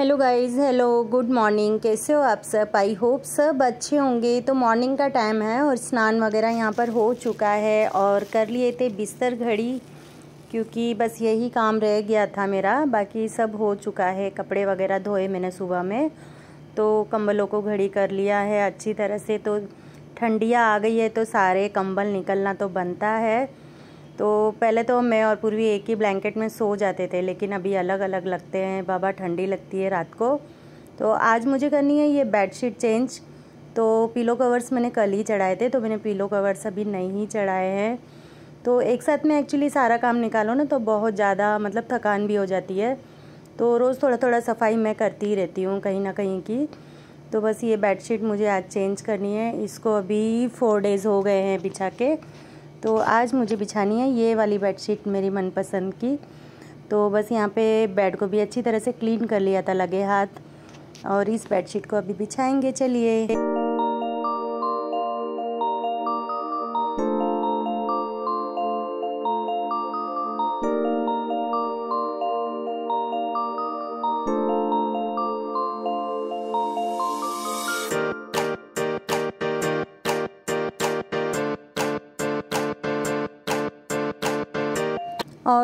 hello guys hello good morning कैसे हो आप सब आई होप सब अच्छे होंगे तो मॉर्निंग का टाइम है और स्नान वगैरह यहाँ पर हो चुका है और कर लिए थे बिस्तर घड़ी क्योंकि बस यही काम रह गया था मेरा बाकी सब हो चुका है कपड़े वगैरह धोए मैंने सुबह में तो कंबलों को घड़ी कर लिया है अच्छी तरह से तो ठंडिया आ गई है तो सारे कंबल निकलना तो बनता है तो पहले तो मैं और पूर्वी एक ही ब्लैंकेट में सो जाते थे लेकिन अभी अलग अलग लगते हैं बाबा ठंडी लगती है रात को तो आज मुझे करनी है ये बेडशीट चेंज तो पीलो कवर्स मैंने कल ही चढ़ाए थे तो मैंने पीलो कवर्स अभी नहीं चढ़ाए हैं तो एक साथ में एक्चुअली सारा काम निकालो ना तो बहुत ज़्यादा मतलब थकान भी हो जाती है तो रोज़ थोड़ा थोड़ा सफाई मैं करती ही रहती हूँ कहीं ना कहीं की तो बस ये बेडशीट मुझे आज चेंज करनी है इसको अभी फोर डेज़ हो गए हैं बिछा के तो आज मुझे बिछानी है ये वाली बेडशीट मेरी मनपसंद की तो बस यहाँ पे बेड को भी अच्छी तरह से क्लीन कर लिया था लगे हाथ और इस बेडशीट को अभी बिछाएंगे चलिए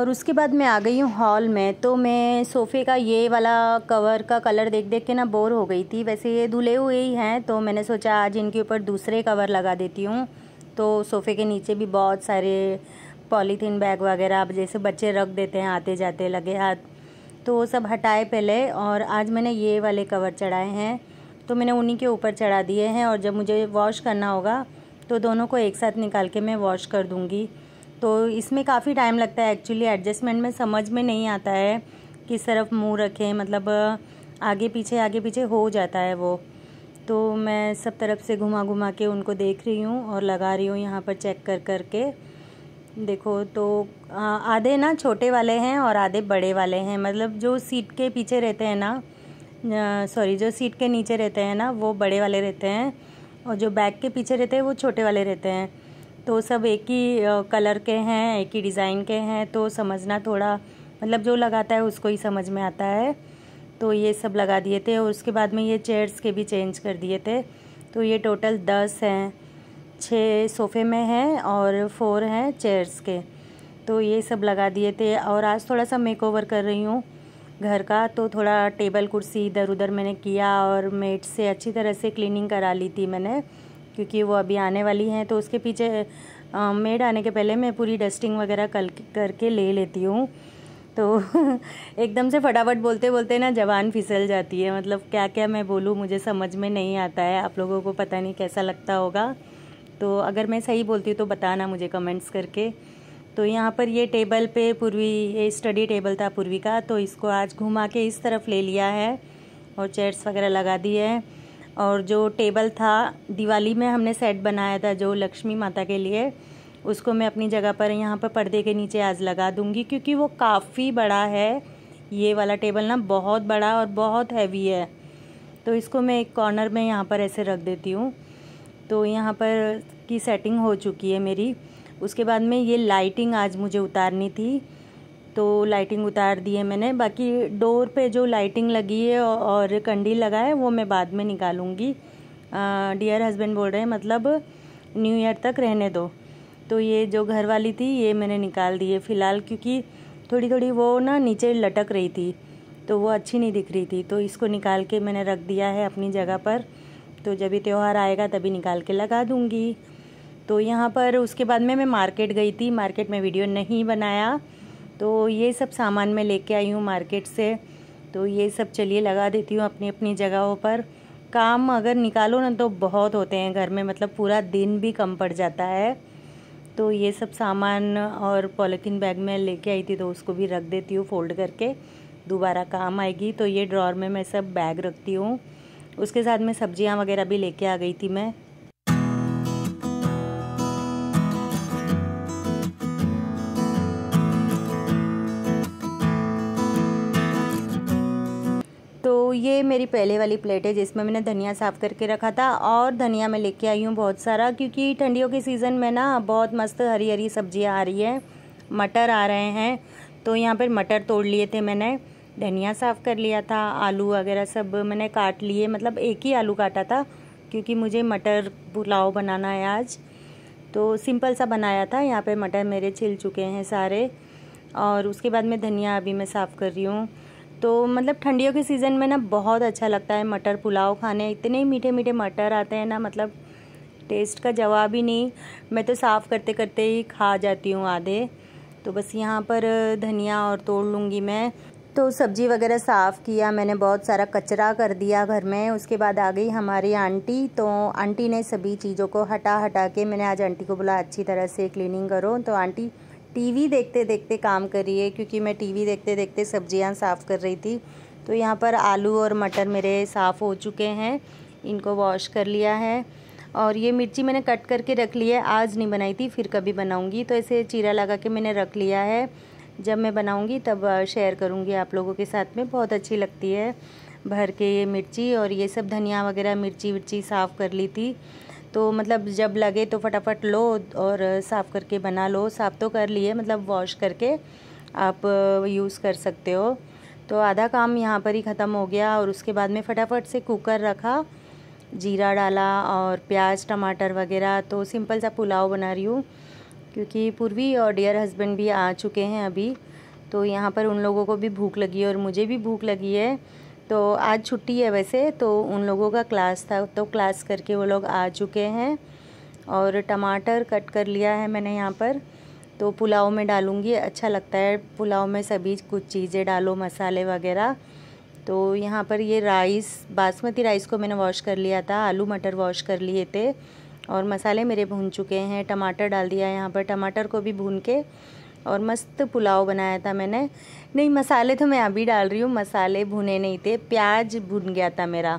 और उसके बाद मैं आ गई हूँ हॉल में तो मैं सोफ़े का ये वाला कवर का कलर देख देख के ना बोर हो गई थी वैसे ये धुले हुए ही हैं तो मैंने सोचा आज इनके ऊपर दूसरे कवर लगा देती हूँ तो सोफ़े के नीचे भी बहुत सारे पॉलीथीन बैग वगैरह आप जैसे बच्चे रख देते हैं आते जाते लगे हाथ तो वो सब हटाए पहले और आज मैंने ये वाले कवर चढ़ाए हैं तो मैंने उन्हीं के ऊपर चढ़ा दिए हैं और जब मुझे वॉश करना होगा तो दोनों को एक साथ निकाल के मैं वॉश कर दूँगी तो इसमें काफ़ी टाइम लगता है एक्चुअली एडजस्टमेंट में समझ में नहीं आता है किस तरफ मुंह रखें मतलब आगे पीछे आगे पीछे हो जाता है वो तो मैं सब तरफ से घुमा घुमा के उनको देख रही हूँ और लगा रही हूँ यहाँ पर चेक कर कर के देखो तो आधे ना छोटे वाले हैं और आधे बड़े वाले हैं मतलब जो सीट के पीछे रहते हैं ना सॉरी जो सीट के नीचे रहते हैं ना वो बड़े वाले रहते हैं और जो बैग के पीछे रहते हैं वो छोटे वाले रहते हैं तो सब एक ही कलर के हैं एक ही डिज़ाइन के हैं तो समझना थोड़ा मतलब जो लगाता है उसको ही समझ में आता है तो ये सब लगा दिए थे और उसके बाद में ये चेयर्स के भी चेंज कर दिए थे तो ये टोटल दस हैं छः सोफ़े में हैं और फोर हैं चेयर्स के तो ये सब लगा दिए थे और आज थोड़ा सा मेक ओवर कर रही हूँ घर का तो थोड़ा टेबल कुर्सी इधर उधर मैंने किया और मेट से अच्छी तरह से क्लीनिंग करा ली थी मैंने क्योंकि वो अभी आने वाली हैं तो उसके पीछे मेड आने के पहले मैं पूरी डस्टिंग वगैरह कल करके ले लेती हूँ तो एकदम से फटाफट बोलते बोलते ना जवान फिसल जाती है मतलब क्या क्या मैं बोलूँ मुझे समझ में नहीं आता है आप लोगों को पता नहीं कैसा लगता होगा तो अगर मैं सही बोलती हूँ तो बताना मुझे कमेंट्स करके तो यहाँ पर ये टेबल पे पूर्वी ये स्टडी टेबल था पूर्वी का तो इसको आज घुमा के इस तरफ ले लिया है और चेयर्स वगैरह लगा दिए हैं और जो टेबल था दिवाली में हमने सेट बनाया था जो लक्ष्मी माता के लिए उसको मैं अपनी जगह पर यहाँ पर पर्दे के नीचे आज लगा दूँगी क्योंकि वो काफ़ी बड़ा है ये वाला टेबल ना बहुत बड़ा और बहुत हैवी है तो इसको मैं एक कॉर्नर में यहाँ पर ऐसे रख देती हूँ तो यहाँ पर की सेटिंग हो चुकी है मेरी उसके बाद में ये लाइटिंग आज मुझे उतारनी थी तो लाइटिंग उतार दी है मैंने बाकी डोर पे जो लाइटिंग लगी है और कंडील लगा है वो मैं बाद में निकालूंगी डियर हस्बैंड बोल रहे हैं मतलब न्यू ईयर तक रहने दो तो ये जो घर वाली थी ये मैंने निकाल दी है फ़िलहाल क्योंकि थोड़ी थोड़ी वो ना नीचे लटक रही थी तो वो अच्छी नहीं दिख रही थी तो इसको निकाल के मैंने रख दिया है अपनी जगह पर तो जब भी त्यौहार आएगा तभी निकाल के लगा दूँगी तो यहाँ पर उसके बाद में मैं मार्केट गई थी मार्केट में वीडियो नहीं बनाया तो ये सब सामान मैं लेके आई हूँ मार्केट से तो ये सब चलिए लगा देती हूँ अपनी अपनी जगहों पर काम अगर निकालो ना तो बहुत होते हैं घर में मतलब पूरा दिन भी कम पड़ जाता है तो ये सब सामान और पॉलीथीन बैग में लेके आई थी तो उसको भी रख देती हूँ फोल्ड करके दोबारा काम आएगी तो ये ड्रॉर में मैं सब बैग रखती हूँ उसके साथ में सब्जियाँ वगैरह भी लेके आ गई थी मैं ये मेरी पहले वाली प्लेट है जिसमें मैंने धनिया साफ़ करके रखा था और धनिया मैं लेके आई हूँ बहुत सारा क्योंकि ठंडियों के सीज़न में ना बहुत मस्त हरी हरी सब्जियाँ आ रही है मटर आ रहे हैं तो यहाँ पर मटर तोड़ लिए थे मैंने धनिया साफ़ कर लिया था आलू वगैरह सब मैंने काट लिए मतलब एक ही आलू काटा था क्योंकि मुझे मटर पुलाव बनाना है आज तो सिंपल सा बनाया था यहाँ पे मटर मेरे छिल चुके हैं सारे और उसके बाद में धनिया अभी मैं साफ़ कर रही हूँ तो मतलब ठंडियों के सीज़न में ना बहुत अच्छा लगता है मटर पुलाव खाने इतने मीठे मीठे मटर आते हैं ना मतलब टेस्ट का जवाब ही नहीं मैं तो साफ़ करते करते ही खा जाती हूँ आधे तो बस यहाँ पर धनिया और तोड़ लूँगी मैं तो सब्ज़ी वगैरह साफ़ किया मैंने बहुत सारा कचरा कर दिया घर में उसके बाद आ गई हमारी आंटी तो आंटी ने सभी चीज़ों को हटा हटा के मैंने आज आंटी को बोला अच्छी तरह से क्लीनिंग करो तो आंटी टीवी देखते देखते काम करिए क्योंकि मैं टीवी देखते देखते सब्जियां साफ़ कर रही थी तो यहाँ पर आलू और मटर मेरे साफ़ हो चुके हैं इनको वॉश कर लिया है और ये मिर्ची मैंने कट करके रख ली है आज नहीं बनाई थी फिर कभी बनाऊँगी तो ऐसे चीरा लगा के मैंने रख लिया है जब मैं बनाऊँगी तब शेयर करूँगी आप लोगों के साथ में बहुत अच्छी लगती है भर के ये मिर्ची और ये सब धनिया वगैरह मिर्ची विर्ची साफ़ कर ली थी तो मतलब जब लगे तो फटाफट लो और साफ़ करके बना लो साफ़ तो कर लिए मतलब वॉश करके आप यूज़ कर सकते हो तो आधा काम यहाँ पर ही ख़त्म हो गया और उसके बाद में फटाफट से कुकर रखा जीरा डाला और प्याज टमाटर वगैरह तो सिंपल सा पुलाव बना रही हूँ क्योंकि पूर्वी और डियर हस्बैंड भी आ चुके हैं अभी तो यहाँ पर उन लोगों को भी भूख लगी है और मुझे भी भूख लगी है तो आज छुट्टी है वैसे तो उन लोगों का क्लास था तो क्लास करके वो लोग आ चुके हैं और टमाटर कट कर लिया है मैंने यहाँ पर तो पुलाव में डालूँगी अच्छा लगता है पुलाव में सभी कुछ चीज़ें डालो मसाले वगैरह तो यहाँ पर ये राइस बासमती राइस को मैंने वॉश कर लिया था आलू मटर वॉश कर लिए थे और मसाले मेरे भून चुके हैं टमाटर डाल दिया यहाँ पर टमाटर को भी भून के और मस्त पुलाव बनाया था मैंने नहीं मसाले तो मैं अभी डाल रही हूँ मसाले भुने नहीं थे प्याज भुन गया था मेरा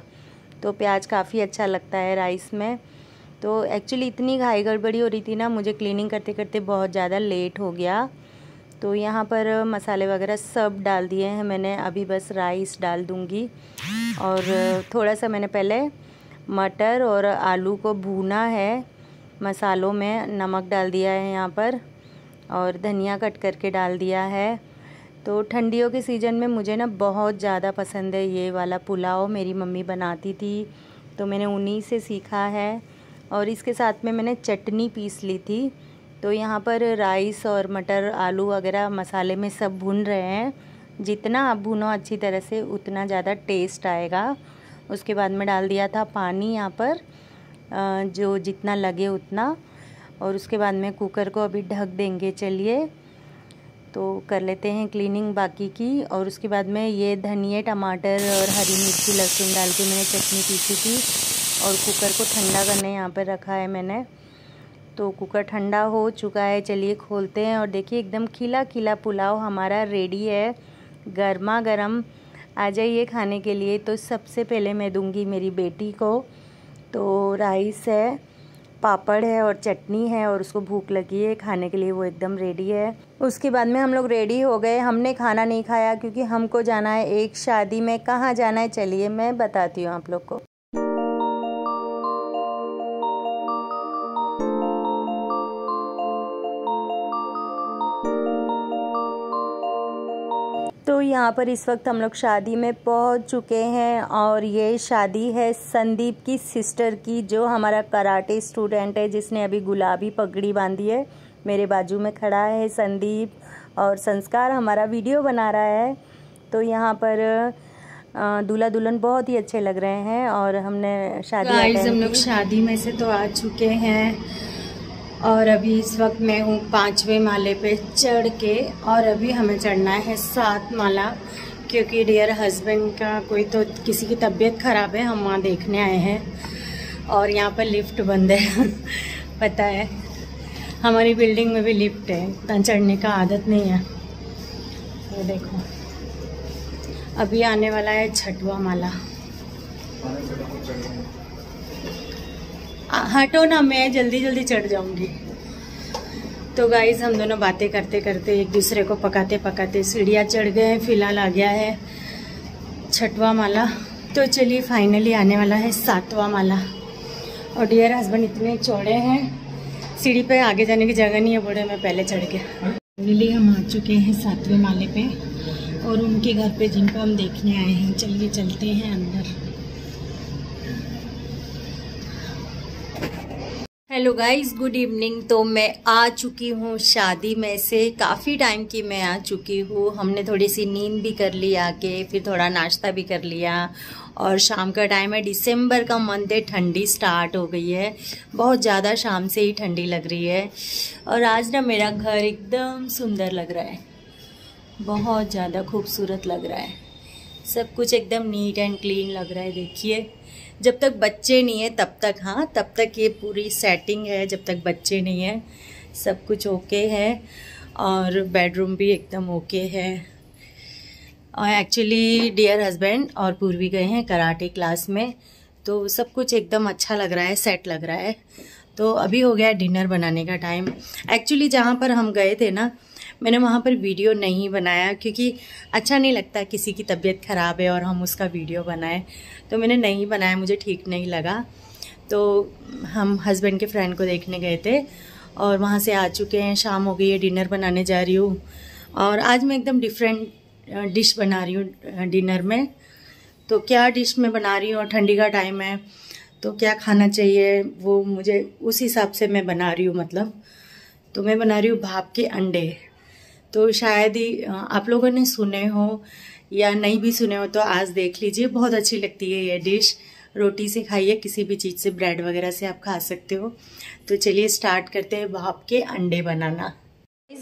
तो प्याज काफ़ी अच्छा लगता है राइस में तो एक्चुअली इतनी घाई गड़बड़ी हो रही थी ना मुझे क्लीनिंग करते करते बहुत ज़्यादा लेट हो गया तो यहाँ पर मसाले वगैरह सब डाल दिए हैं मैंने अभी बस राइस डाल दूँगी और थोड़ा सा मैंने पहले मटर और आलू को भूना है मसालों में नमक डाल दिया है यहाँ पर और धनिया कट करके डाल दिया है तो ठंडियों के सीज़न में मुझे ना बहुत ज़्यादा पसंद है ये वाला पुलाव मेरी मम्मी बनाती थी तो मैंने उन्हीं से सीखा है और इसके साथ में मैंने चटनी पीस ली थी तो यहाँ पर राइस और मटर आलू वगैरह मसाले में सब भून रहे हैं जितना आप भूनो अच्छी तरह से उतना ज़्यादा टेस्ट आएगा उसके बाद में डाल दिया था पानी यहाँ पर जो जितना लगे उतना और उसके बाद में कुकर को अभी ढक देंगे चलिए तो कर लेते हैं क्लीनिंग बाकी की और उसके बाद में ये धनिया टमाटर और हरी मिर्ची लहसुन डाल के मैंने चटनी पीसी थी और कुकर को ठंडा करने यहाँ पर रखा है मैंने तो कुकर ठंडा हो चुका है चलिए खोलते हैं और देखिए एकदम खिला खिला पुलाव हमारा रेडी है गर्मा गर्म आ जाइए खाने के लिए तो सबसे पहले मैं दूंगी मेरी बेटी को तो राइस है पापड़ है और चटनी है और उसको भूख लगी है खाने के लिए वो एकदम रेडी है उसके बाद में हम लोग रेडी हो गए हमने खाना नहीं खाया क्योंकि हमको जाना है एक शादी में कहाँ जाना है चलिए मैं बताती हूँ आप लोग को तो यहाँ पर इस वक्त हम लोग शादी में पहुँच चुके हैं और ये शादी है संदीप की सिस्टर की जो हमारा कराटे स्टूडेंट है जिसने अभी गुलाबी पगड़ी बांधी है मेरे बाजू में खड़ा है संदीप और संस्कार हमारा वीडियो बना रहा है तो यहाँ पर दूल्हा दुल्हन बहुत ही अच्छे लग रहे हैं और हमने शादी हम लोग शादी में से तो आ चुके हैं और अभी इस वक्त मैं हूँ पाँचवें माले पे चढ़ के और अभी हमें चढ़ना है सात माला क्योंकि डियर हस्बैंड का कोई तो किसी की तबीयत ख़राब है हम वहाँ देखने आए हैं और यहाँ पर लिफ्ट बंद है पता है हमारी बिल्डिंग में भी लिफ्ट है इतना चढ़ने का आदत नहीं है वो देखो अभी आने वाला है छठवा माला हटो ना मैं जल्दी जल्दी चढ़ जाऊंगी तो गाइज हम दोनों बातें करते करते एक दूसरे को पकाते पकाते सीढ़ियाँ चढ़ गए हैं फिलहाल आ गया है छठवा माला तो चलिए फाइनली आने वाला है सातवा माला और डियर हस्बैंड इतने चौड़े हैं सीढ़ी पे आगे जाने की जगह नहीं है बड़े मैं पहले चढ़ गया फाइनली हम आ चुके हैं सातवें माले पे और उनके घर पे जिनको हम देखने आए हैं चलिए चलते हैं अंदर हेलो गाइस गुड इवनिंग तो मैं आ चुकी हूँ शादी में से काफ़ी टाइम की मैं आ चुकी हूँ हमने थोड़ी सी नींद भी कर ली आके फिर थोड़ा नाश्ता भी कर लिया और शाम का टाइम है दिसंबर का मंथ है ठंडी स्टार्ट हो गई है बहुत ज़्यादा शाम से ही ठंडी लग रही है और आज ना मेरा घर एकदम सुंदर लग रहा है बहुत ज़्यादा खूबसूरत लग रहा है सब कुछ एकदम नीट एंड क्लीन लग रहा है देखिए जब तक बच्चे नहीं है तब तक हाँ तब तक ये पूरी सेटिंग है जब तक बच्चे नहीं है सब कुछ ओके है और बेडरूम भी एकदम ओके है और एक्चुअली डियर हस्बैंड और पूर्वी गए हैं कराटे क्लास में तो सब कुछ एकदम अच्छा लग रहा है सेट लग रहा है तो अभी हो गया डिनर बनाने का टाइम एक्चुअली जहाँ पर हम गए थे ना मैंने वहाँ पर वीडियो नहीं बनाया क्योंकि अच्छा नहीं लगता किसी की तबीयत ख़राब है और हम उसका वीडियो बनाएं तो मैंने नहीं बनाया मुझे ठीक नहीं लगा तो हम हस्बैंड के फ्रेंड को देखने गए थे और वहाँ से आ चुके हैं शाम हो गई है डिनर बनाने जा रही हूँ और आज मैं एकदम डिफरेंट डिश बना रही हूँ डिनर में तो क्या डिश मैं बना रही हूँ और ठंडी का टाइम है तो क्या खाना चाहिए वो मुझे उस हिसाब से मैं बना रही हूँ मतलब तो मैं बना रही हूँ भाप के अंडे तो शायद ही आप लोगों ने सुने हो या नहीं भी सुने हो तो आज देख लीजिए बहुत अच्छी लगती है ये डिश रोटी से खाइए किसी भी चीज़ से ब्रेड वगैरह से आप खा सकते हो तो चलिए स्टार्ट करते हैं भाप के अंडे बनाना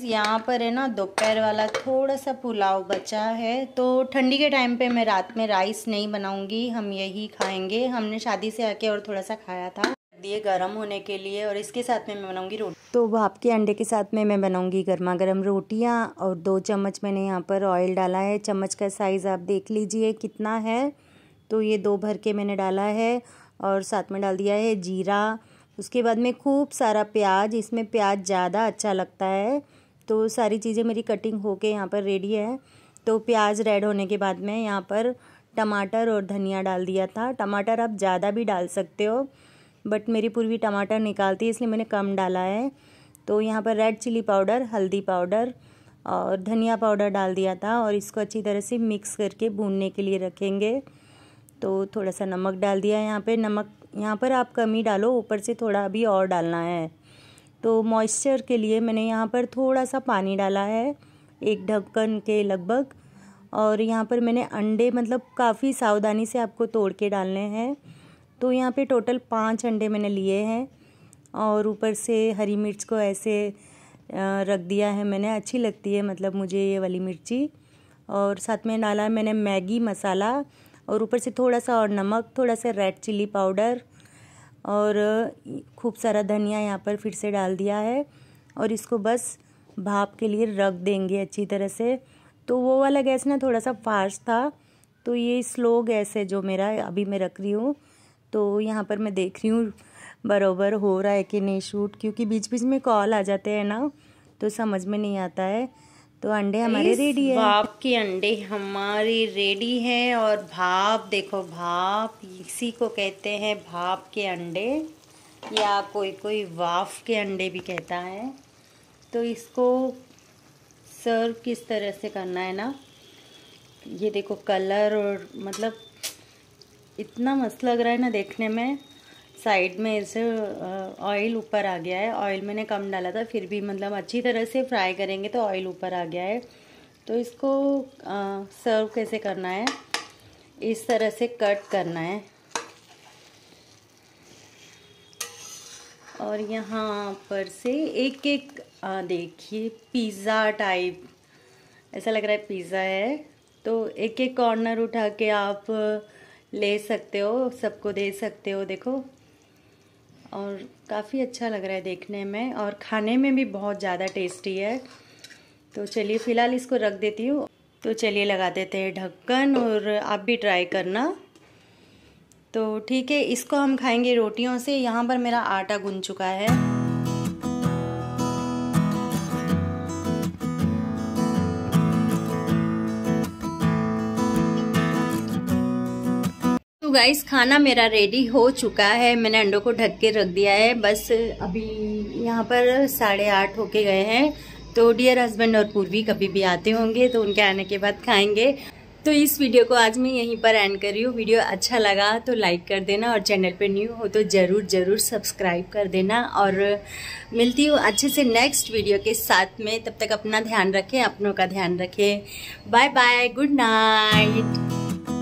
यहाँ पर है ना दोपहर वाला थोड़ा सा पुलाव बचा है तो ठंडी के टाइम पे मैं रात में राइस नहीं बनाऊंगी हम यही खाएंगे हमने शादी से आके और थोड़ा सा खाया था दिए गर्म होने के लिए और इसके साथ में मैं बनाऊंगी रोटी तो भाप के अंडे के साथ में मैं बनाऊंगी गर्मा गर्म रोटियाँ और दो चम्मच मैंने यहाँ पर ऑयल डाला है चम्मच का साइज़ आप देख लीजिए कितना है तो ये दो भर के मैंने डाला है और साथ में डाल दिया है जीरा उसके बाद में खूब सारा प्याज इसमें प्याज ज़्यादा अच्छा लगता है तो सारी चीज़ें मेरी कटिंग होके यहाँ पर रेडी है तो प्याज रेड होने के बाद में यहाँ पर टमाटर और धनिया डाल दिया था टमाटर आप ज़्यादा भी डाल सकते हो बट मेरी पूर्वी टमाटर निकालती है इसलिए मैंने कम डाला है तो यहाँ पर रेड चिली पाउडर हल्दी पाउडर और धनिया पाउडर डाल दिया था और इसको अच्छी तरह से मिक्स करके भूनने के लिए रखेंगे तो थोड़ा सा नमक डाल दिया यहाँ पे नमक यहाँ पर आप कम ही डालो ऊपर से थोड़ा अभी और डालना है तो मॉइस्चर के लिए मैंने यहाँ पर थोड़ा सा पानी डाला है एक ढक्कन के लगभग और यहाँ पर मैंने अंडे मतलब काफ़ी सावधानी से आपको तोड़ के डालने हैं तो यहाँ पे टोटल पाँच अंडे मैंने लिए हैं और ऊपर से हरी मिर्च को ऐसे रख दिया है मैंने अच्छी लगती है मतलब मुझे ये वाली मिर्ची और साथ में डाला मैंने मैगी मसाला और ऊपर से थोड़ा सा और नमक थोड़ा सा रेड चिल्ली पाउडर और खूब सारा धनिया यहाँ पर फिर से डाल दिया है और इसको बस भाप के लिए रख देंगे अच्छी तरह से तो वो वाला गैस ना थोड़ा सा फास्ट था तो ये स्लो गैस है जो मेरा अभी मैं रख रही हूँ तो यहाँ पर मैं देख रही हूँ बराबर हो रहा है कि नहीं शूट क्योंकि बीच बीच में कॉल आ जाते हैं ना तो समझ में नहीं आता है तो अंडे हमारे रेडी है भाप के अंडे हमारे रेडी हैं और भाप देखो भाप इसी को कहते हैं भाप के अंडे या कोई कोई वाफ के अंडे भी कहता है तो इसको सर्व किस तरह से करना है ना ये देखो कलर और मतलब इतना मस्त लग रहा है ना देखने में साइड में ऐसे ऑयल ऊपर आ गया है ऑयल मैंने कम डाला था फिर भी मतलब अच्छी तरह से फ्राई करेंगे तो ऑयल ऊपर आ गया है तो इसको सर्व कैसे करना है इस तरह से कट करना है और यहाँ पर से एक एक देखिए पिज़्ज़ा टाइप ऐसा लग रहा है पिज़्ज़ा है तो एक एक कॉर्नर उठा के आप ले सकते हो सबको दे सकते हो देखो और काफ़ी अच्छा लग रहा है देखने में और खाने में भी बहुत ज़्यादा टेस्टी है तो चलिए फ़िलहाल इसको रख देती हूँ तो चलिए लगा देते हैं ढक्कन और आप भी ट्राई करना तो ठीक है इसको हम खाएंगे रोटियों से यहाँ पर मेरा आटा गुन चुका है तो गाइस खाना मेरा रेडी हो चुका है मैंने अंडों को ढक के रख दिया है बस अभी यहाँ पर साढ़े आठ होके गए हैं तो डियर हस्बैंड और पूर्वी कभी भी आते होंगे तो उनके आने के बाद खाएंगे तो इस वीडियो को आज मैं यहीं पर एंड कर रही हूँ वीडियो अच्छा लगा तो लाइक कर देना और चैनल पर न्यू हो तो ज़रूर ज़रूर सब्सक्राइब कर देना और मिलती हूँ अच्छे से नेक्स्ट वीडियो के साथ में तब तक अपना ध्यान रखें अपनों का ध्यान रखें बाय बाय गुड नाइट